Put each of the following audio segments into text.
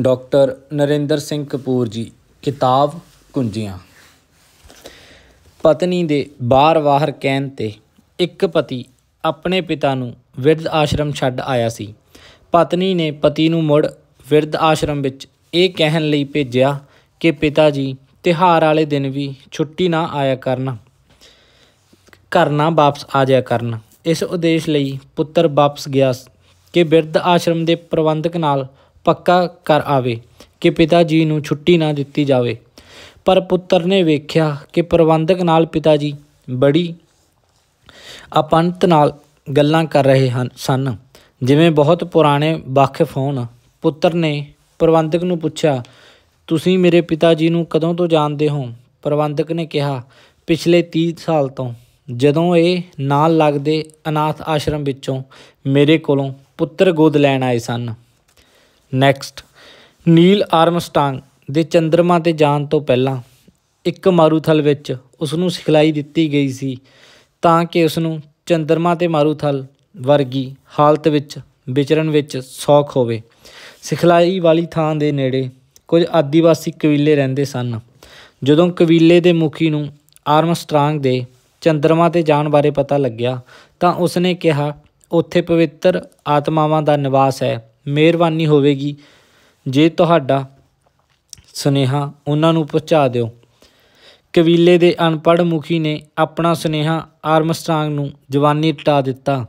doctor Narendra Singh Kapoor ਜੀ ਕਿਤਾਬ ਕੁੰਜੀਆਂ ਪਤਨੀ ਦੇ ਬਾਰ-ਬਾਰ ਕਹਿਣ ਤੇ ਇੱਕ ਪਤੀ ਆਪਣੇ ਪਿਤਾ ਨੂੰ ਵਿਰਧ ਆਸ਼ਰਮ ਛੱਡ ਆਇਆ ਸੀ ਪਤਨੀ ਨੇ ਪਤੀ ਨੂੰ ਮੁੜ ਵਿਰਧ ਆਸ਼ਰਮ ਵਿੱਚ ਇਹ ਕਹਿਣ ਲਈ ਭੇਜਿਆ ਕਿ ਪਿਤਾ ਜੀ ਤਿਹਾਰ ਵਾਲੇ ਦਿਨ ਵੀ ਛੁੱਟੀ ਨਾ ਆਇਆ ਕਰਨ ਕਰਨਾ ਵਾਪਸ ਆ ਜਾਇਆ ਕਰਨ ਇਸ ਉਦੇਸ਼ ਲਈ ਪੁੱਤਰ ਵਾਪਸ ਗਿਆ ਕਿ ਵਿਰਧ ਆਸ਼ਰਮ ਦੇ ਪ੍ਰਬੰਧਕ ਨਾਲ ਪੱਕਾ ਕਰ ਆਵੇ ਕਿ ਪਿਤਾ ਜੀ ਨੂੰ ਛੁੱਟੀ ਨਾ ਦਿੱਤੀ ਜਾਵੇ ਪਰ ਪੁੱਤਰ ਨੇ ਵੇਖਿਆ ਕਿ ਪ੍ਰਬੰਧਕ ਨਾਲ ਪਿਤਾ ਜੀ ਬੜੀ ਅਪੰਤ ਨਾਲ ਗੱਲਾਂ ਕਰ ਰਹੇ ਹਨ ਸਨ ਜਿਵੇਂ ਬਹੁਤ ਪੁਰਾਣੇ ਵਾਕਿਫ ਹੋਣ ਪੁੱਤਰ ਨੇ ਪ੍ਰਬੰਧਕ ਨੂੰ ਪੁੱਛਿਆ ਤੁਸੀਂ ਮੇਰੇ ਪਿਤਾ ਜੀ ਨੂੰ ਕਦੋਂ ਤੋਂ ਜਾਣਦੇ ਹੋ ਪ੍ਰਬੰਧਕ ਨੇ ਕਿਹਾ ਪਿਛਲੇ 30 ਸਾਲ ਤੋਂ ਜਦੋਂ ਇਹ ਨਾਲ ਲੱਗਦੇ ਅਨਾਥ ਆਸ਼ਰਮ ਵਿੱਚੋਂ ਮੇਰੇ ਕੋਲੋਂ ਪੁੱਤਰ ਗੋਦ ਲੈਣ ਆਏ ਸਨ ਨੈਕਸਟ ਨੀਲ ਆਰਮਸਟਾਂਗ ਦੇ ਚੰਦਰਮਾ ਤੇ ਜਾਣ ਤੋਂ ਪਹਿਲਾਂ ਇੱਕ ਮਾਰੂਥਲ ਵਿੱਚ ਉਸ ਨੂੰ ਸਿਖਲਾਈ ਦਿੱਤੀ ਗਈ ਸੀ ਤਾਂ ਕਿ ਉਸ ਨੂੰ ਚੰਦਰਮਾ ਤੇ ਮਾਰੂਥਲ ਵਰਗੀ ਹਾਲਤ ਵਿੱਚ ਵਿਚਰਨ ਵਿੱਚ ਸੌਖ ਹੋਵੇ ਸਿਖਲਾਈ ਵਾਲੀ ਥਾਂ ਦੇ ਨੇੜੇ ਕੁਝ ਆਦੀਵਾਸੀ ਕਬੀਲੇ ਰਹਿੰਦੇ ਸਨ ਜਦੋਂ ਕਬੀਲੇ ਦੇ ਮੁਖੀ ਨੂੰ ਆਰਮਸਟਰਾਂਗ ਦੇ ਚੰਦਰਮਾ ਤੇ ਜਾਣ ਬਾਰੇ ਪਤਾ ਲੱਗਿਆ ਤਾਂ ਉਸ ਨੇ ਕਿਹਾ ਉੱਥੇ ਪਵਿੱਤਰ ਆਤਮਾਵਾਂ ਦਾ ਨਿਵਾਸ ਹੈ ਮਿਹਰਬਾਨੀ ਹੋਵੇਗੀ ਜੇ ਤੁਹਾਡਾ ਸੁਨੇਹਾ ਉਹਨਾਂ ਨੂੰ ਪਹੁੰਚਾ ਦਿਓ ਕਬੀਲੇ ਦੇ ਅਨਪੜ੍ਹ ਮੁਖੀ ਨੇ ਆਪਣਾ ਸੁਨੇਹਾ ਆਰਮਸਟ੍ਰਾਂਗ ਨੂੰ ਜਵਾਨੀ ਟਾ ਦਿੱਤਾ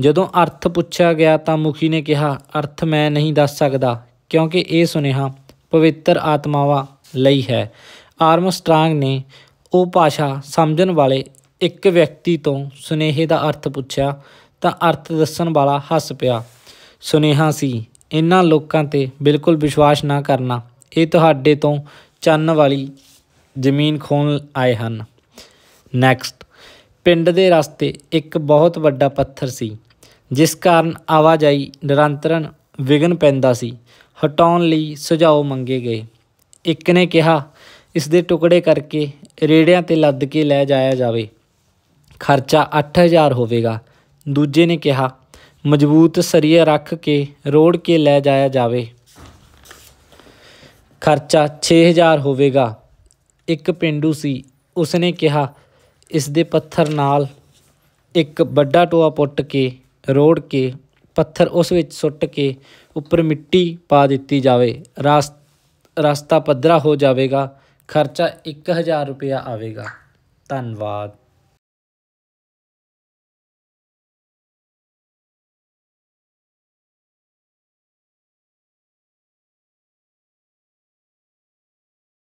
ਜਦੋਂ ਅਰਥ ਪੁੱਛਿਆ ਗਿਆ ਤਾਂ ਮੁਖੀ ਨੇ ਕਿਹਾ ਅਰਥ ਮੈਂ ਨਹੀਂ ਦੱਸ ਸਕਦਾ ਕਿਉਂਕਿ ਇਹ ਸੁਨੇਹਾ ਪਵਿੱਤਰ ਆਤਮਾਵਾਂ ਲਈ ਹੈ ਆਰਮਸਟ੍ਰਾਂਗ ਨੇ ਉਹ ਭਾਸ਼ਾ ਸਮਝਣ ਵਾਲੇ ਇੱਕ ਵਿਅਕਤੀ ਤੋਂ ਸੁਨੇਹੇ ਦਾ ਅਰਥ ਪੁੱਛਿਆ ਤਾਂ ਅਰਥ ਦੱਸਣ ਵਾਲਾ ਹੱਸ ਪਿਆ ਸੁਨੇਹਾ ਸੀ ਇਹਨਾਂ ਲੋਕਾਂ ਤੇ ਬਿਲਕੁਲ ਵਿਸ਼ਵਾਸ ਨਾ ਕਰਨਾ ਇਹ ਤੁਹਾਡੇ ਤੋਂ ਚੰਨ ਵਾਲੀ ਜ਼ਮੀਨ ਖੋਣ ਆਏ ਹਨ ਨੈਕਸਟ ਪਿੰਡ ਦੇ ਰਸਤੇ ਇੱਕ ਬਹੁਤ ਵੱਡਾ ਪੱਥਰ ਸੀ ਜਿਸ ਕਾਰਨ ਆਵਾਜਾਈ ਨਿਰੰਤਰਨ ਵਿਗਨ ਪੈਂਦਾ ਸੀ ਹਟਾਉਣ ਲਈ ਸੁਝਾਅ ਮੰਗੇ ਗਏ ਇੱਕ ਨੇ ਕਿਹਾ ਇਸ ਦੇ ਟੁਕੜੇ ਕਰਕੇ ਰੇੜਿਆਂ ਤੇ ਲੱਦ ਕੇ ਲੈ ਜਾਇਆ ਜਾਵੇ ਖਰਚਾ 8000 ਹੋਵੇਗਾ ਦੂਜੇ ਨੇ ਕਿਹਾ ਮਜ਼ਬੂਤ ਸਰੀਆ ਰੱਖ ਕੇ ਰੋੜ ਕੇ ਲੈ ਜਾਇਆ ਜਾਵੇ ਖਰਚਾ 6000 ਹੋਵੇਗਾ ਇੱਕ ਪਿੰਡੂ ਸੀ ਉਸਨੇ ਕਿਹਾ ਇਸ ਦੇ ਪੱਥਰ ਨਾਲ ਇੱਕ ਵੱਡਾ ਟੋਆ ਪੁੱਟ ਕੇ ਰੋੜ ਕੇ ਪੱਥਰ ਉਸ ਵਿੱਚ ਸੁੱਟ ਕੇ ਉੱਪਰ ਮਿੱਟੀ ਪਾ ਦਿੱਤੀ ਜਾਵੇ ਰਸਤਾ ਪੱਧਰਾ ਹੋ ਜਾਵੇਗਾ ਖਰਚਾ 1000 ਰੁਪਇਆ ਆਵੇਗਾ ਧੰਨਵਾਦ